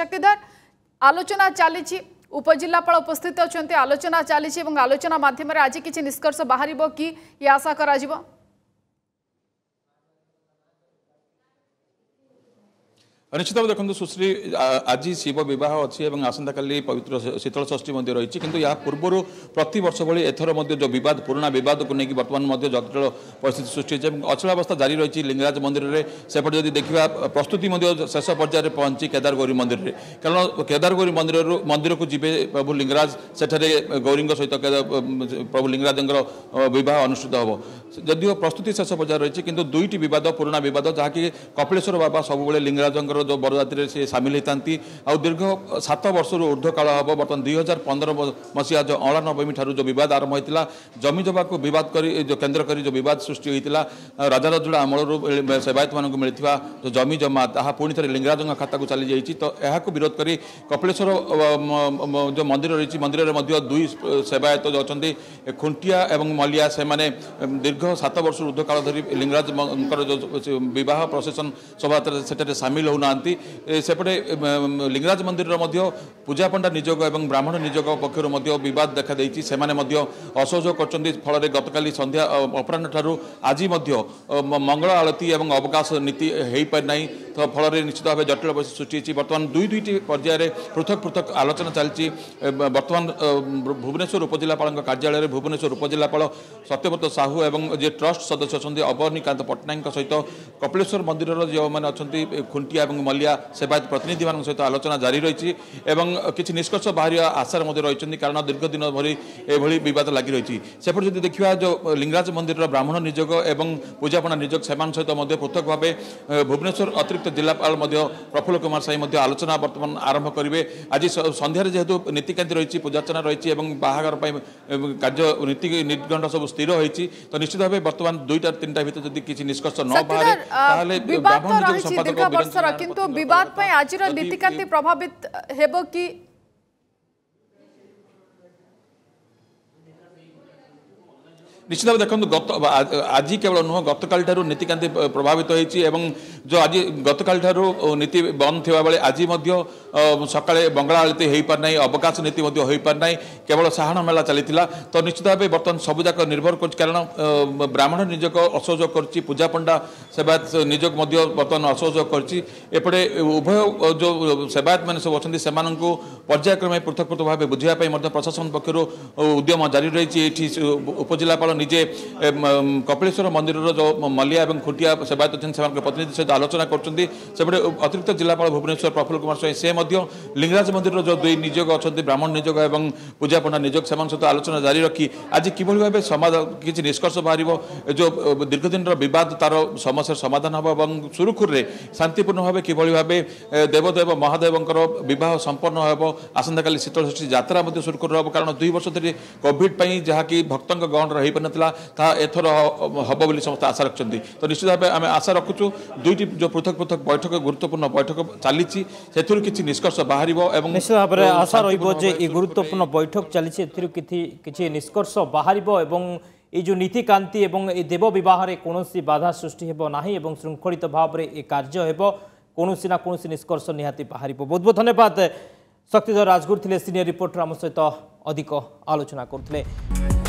ଶକ୍ତିଧର ଆଲୋଚନା ଚାଲିଛି ଉପଜିଲ୍ଲାପାଳ ଉପସ୍ଥିତ ଅଛନ୍ତି ଆଲୋଚନା ଚାଲିଛି ଏବଂ ଆଲୋଚନା ମାଧ୍ୟମରେ ଆଜି କିଛି ନିଷ୍କର୍ଷ ବାହାରିବ କି ଏ ଆଶା କରାଯିବ निश्चित भाव देखिन्छु सुश्री आज शिव बिवाह पवित्र शीतल षष्ठी रहेछ किन यहाँ पूर्वहरू प्रति बर्ष भोलि एथर बिद पुरुना विवादको निक बर्तन जट परिस्थिति सृष्टि अवस्था जारी लिंगराज लिङराज मन्दिरले सपटे जति देखा प्रस्तुति शेष पहुँच केदार गौरी मन्दिरले कारण केदारगौरी मन्दिर मन्दिरको जे प्रभु लिङराजा गौरी सहित प्रभु लिङ्गराजको बिवाह अनुष्ठित हौ যদিও প্রস্তুতি শেষ পর্যায়ে রয়েছে কিন্তু দুইটি বিবাদ পুরোনা বিবাদ যাকি কপিলেশ্বর বাবা সবুলে লিঙ্গরাজঙ্কর যে বরযাত্রী সে সামিল হয়ে দীর্ঘ সাত বর্ষর ঊর্ধ্বকাল হব বর্তমান দুই হাজার পনেরো মসিহা যে অঁলা নবমী ঠার যে বিবাদ আরম্ভ হয়েছিল জমি জবাকে বিবাদ করে কেন্দ্র করে যে বিবাদ সৃষ্টি হয়েছিল রাজা রজুড়া আমলর সেবায়ত মানুষ মিলি জমি জমা তাহা পুঁ থে লিঙ্গরাজঙ্ক খাতা চালি যাই তো এখন বিরোধ করে কপিলেশ্বর যে মন্দির রয়েছে মন্দিরের মধ্যে দুই সেবায়ত অনেক খুঁটিয়া এবং মলিয়া সে দীর্ঘ ସାତ ବର୍ଷରୁ ଉର୍ଦ୍ଧ୍ୱ କାଳ ଧରି ଲିଙ୍ଗରାଜଙ୍କର ଯେଉଁ ବିବାହ ପ୍ରସେସନ୍ ଶୋଭାଯାତ୍ରା ସେଠାରେ ସାମିଲ ହେଉନାହାନ୍ତି ସେପଟେ ଲିଙ୍ଗରାଜ ମନ୍ଦିରର ମଧ୍ୟ ପୂଜାପଣ୍ଡା ନିଯୋଗ ଏବଂ ବ୍ରାହ୍ମଣ ନିଯୋଗ ପକ୍ଷରୁ ମଧ୍ୟ ବିବାଦ ଦେଖାଦେଇଛି ସେମାନେ ମଧ୍ୟ ଅସହଯୋଗ କରୁଛନ୍ତି ଫଳରେ ଗତକାଲି ସନ୍ଧ୍ୟା ଅପରାହ୍ନଠାରୁ ଆଜି ମଧ୍ୟ ମଙ୍ଗଳ ଆଳତୀ ଏବଂ ଅବକାଶ ନୀତି ହୋଇପାରିନାହିଁ ଫଳରେ ନିଶ୍ଚିତ ଭାବେ ଜଟିଳ ପରିସ୍ଥିତି ସୃଷ୍ଟି ହୋଇଛି ବର୍ତ୍ତମାନ ଦୁଇ ଦୁଇଟି ପର୍ଯ୍ୟାୟରେ ପୃଥକ ପୃଥକ ଆଲୋଚନା ଚାଲିଛି ବର୍ତ୍ତମାନ ଭୁବନେଶ୍ୱର ଉପଜିଲ୍ଲାପାଳଙ୍କ କାର୍ଯ୍ୟାଳୟରେ ଭୁବନେଶ୍ୱର ଉପଜିଲ୍ଲାପାଳ ସତ୍ୟବ୍ରତ ସାହୁ ଏବଂ ଯିଏ ଟ୍ରଷ୍ଟ ସଦସ୍ୟ ଅଛନ୍ତି ଅବନୀକାନ୍ତ ପଟ୍ଟନାୟକଙ୍କ ସହିତ କପିଳେଶ୍ୱର ମନ୍ଦିରର ଯେଉଁମାନେ ଅଛନ୍ତି ଖୁଣ୍ଟିଆ ଏବଂ ମଲିଆ ସେବାୟତ ପ୍ରତିନିଧିମାନଙ୍କ ସହିତ ଆଲୋଚନା ଜାରି ରହିଛି ଏବଂ କିଛି ନିଷ୍କର୍ଷ ବାହାରିବା ଆଶାରେ ମଧ୍ୟ ରହିଛନ୍ତି କାରଣ ଦୀର୍ଘ ଦିନ ଭରି ଏଭଳି ବିବାଦ ଲାଗି ରହିଛି ସେପଟେ ଯଦି ଦେଖିବା ଯେଉଁ ଲିଙ୍ଗରାଜ ମନ୍ଦିରର ବ୍ରାହ୍ମଣ ନିଯୋଗ ଏବଂ ପୂଜାପଣା ନିଯୋଗ ସେମାନଙ୍କ ସହିତ ମଧ୍ୟ ପୃଥକ ଭାବେ ଭୁବନେଶ୍ୱର ଅତିରିକ୍ତ ଜିଲ୍ଲାପାଳ ମଧ୍ୟ ପ୍ରଫୁଲ୍ଲ କୁମାର ସାହି ମଧ୍ୟ ଆଲୋଚନା ବର୍ତ୍ତମାନ ଆରମ୍ଭ କରିବେ ଆଜି ସନ୍ଧ୍ୟାରେ ଯେହେତୁ ନୀତିକାନ୍ତି ରହିଛି ପୂଜାର୍ଚ୍ଚନା ରହିଛି ଏବଂ ବାହାଘର ପାଇଁ କାର୍ଯ୍ୟ ନୀତି ନିର୍ଘଣ୍ଟ ସବୁ ସ୍ଥିର ହୋଇଛି ତ ନିଶ୍ଚିତ তবে বর্তমান 2-3 দিনের ভিতর যদি কিছি নিষ্কর্ষ ন বাহরে তাহলে বিজ্ঞাপন সম্পাদক কিন্তু বিবাদ পাই আজিৰ নীতি কাंती প্রভাবিত হেব কি ନିଶ୍ଚିତ ଭାବେ ଦେଖନ୍ତୁ ଗତ ଆଜି କେବଳ ନୁହଁ ଗତକାଲିଠାରୁ ନୀତିକାନ୍ତି ପ୍ରଭାବିତ ହୋଇଛି ଏବଂ ଯେଉଁ ଆଜି ଗତକାଲିଠାରୁ ନୀତି ବନ୍ଦ ଥିବାବେଳେ ଆଜି ମଧ୍ୟ ସକାଳେ ବଙ୍ଗଳା ଆଳତି ହୋଇପାରିନାହିଁ ଅବକାଶ ନୀତି ମଧ୍ୟ ହୋଇପାରିନାହିଁ କେବଳ ସାହାଣ ମେଳା ଚାଲିଥିଲା ତ ନିଶ୍ଚିତ ଭାବେ ବର୍ତ୍ତମାନ ସବୁଯାକ ନିର୍ଭର କରୁଛି କାରଣ ବ୍ରାହ୍ମଣ ନିଜକ ଅସହଯୋଗ କରୁଛି ପୂଜା ପଣ୍ଡା ସେବାୟତ ନିଜକୁ ମଧ୍ୟ ବର୍ତ୍ତମାନ ଅସହଯୋଗ କରିଛି ଏପଟେ ଉଭୟ ଯେଉଁ ସେବାୟତମାନେ ସବୁ ଅଛନ୍ତି ସେମାନଙ୍କୁ ପର୍ଯ୍ୟାୟକ୍ରମେ ପୃଥକ ପୃଥକ ଭାବେ ବୁଝିବା ପାଇଁ ମଧ୍ୟ ପ୍ରଶାସନ ପକ୍ଷରୁ ଉଦ୍ୟମ ଜାରି ରହିଛି ଏଠି ଉପଜିଲ୍ଲାପାଳ নিজে কপিলেশ্বর মন্দিরর যে মল্লিয়া এবং খুঁটিয়া সেবায়ত অনেক সে প্রতিনিধি সহ আলোচনা করছেন সেপটে অতিরিক্ত জেলাপাল ভুবনেশ্বর প্রফুল্ল কুমার স্বাইঁ সে লিঙ্গরাজ মন্দিরর যে দুই নিযোগ অনেক ব্রাহ্মণ নিযোগ এবং পূজা পণ্ডা নিযোগ সে আলোচনা জারি রাখি আজ কিভাবে ভাবে সমাধান কিছু নিষ্কর্ষ বাহার যে দীর্ঘদিনর বিবাদ তার সমস্যার সমাধান হব এবং সুরুখুরে শান্তিপূর্ণ ভাবে কিভাবে ভাবে দেবদেব মহাদেবঙ্কর বিবাহ সম্পন্ন হব আসন্তকালি শীতলষষ্ঠী যাত্রা সুরুখুরে হব কারণ দুই বর্ষ ধরে কোভিড পাই যা কি ভক্ত গহণর হয়ে ହୋଇପାରିନଥିଲା ତାହା ଏଥର ହେବ ବୋଲି ସମସ୍ତେ ଆଶା ରଖିଛନ୍ତି ତ ନିଶ୍ଚିତ ଭାବେ ଆମେ ଆଶା ରଖୁଛୁ ଦୁଇଟି ଯେଉଁ ପୃଥକ ପୃଥକ ବୈଠକ ଗୁରୁତ୍ୱପୂର୍ଣ୍ଣ ବୈଠକ ଚାଲିଛି ସେଥିରୁ କିଛି ନିଷ୍କର୍ଷ ବାହାରିବ ଏବଂ ନିଶ୍ଚିତ ଭାବରେ ଆଶା ରହିବ ଯେ ଏ ଗୁରୁତ୍ୱପୂର୍ଣ୍ଣ ବୈଠକ ଚାଲିଛି ଏଥିରୁ କିଛି କିଛି ନିଷ୍କର୍ଷ ବାହାରିବ ଏବଂ এই যে নীতিকান্তি ଏବଂ এই ଦେବ ବିବାହରେ କୌଣସି ବାଧା ସୃଷ୍ଟି ହେବ ନାହିଁ ଏବଂ ଶୃଙ୍ଖଳିତ ଭାବରେ ଏ କାର୍ଯ୍ୟ ହେବ କୌଣସି ନା କୌଣସି ନିଷ୍କର୍ଷ ନିହାତି ବାହାରିବ ବହୁତ ବହୁତ ଧନ୍ୟବାଦ ଶକ୍ତିଧର ରାଜଗୁରୁ ଥିଲେ সিনিয়র রিপোর্টর ଆମ ସହିତ ଅଧିକ ଆଲୋଚନା କରୁଥିଲେ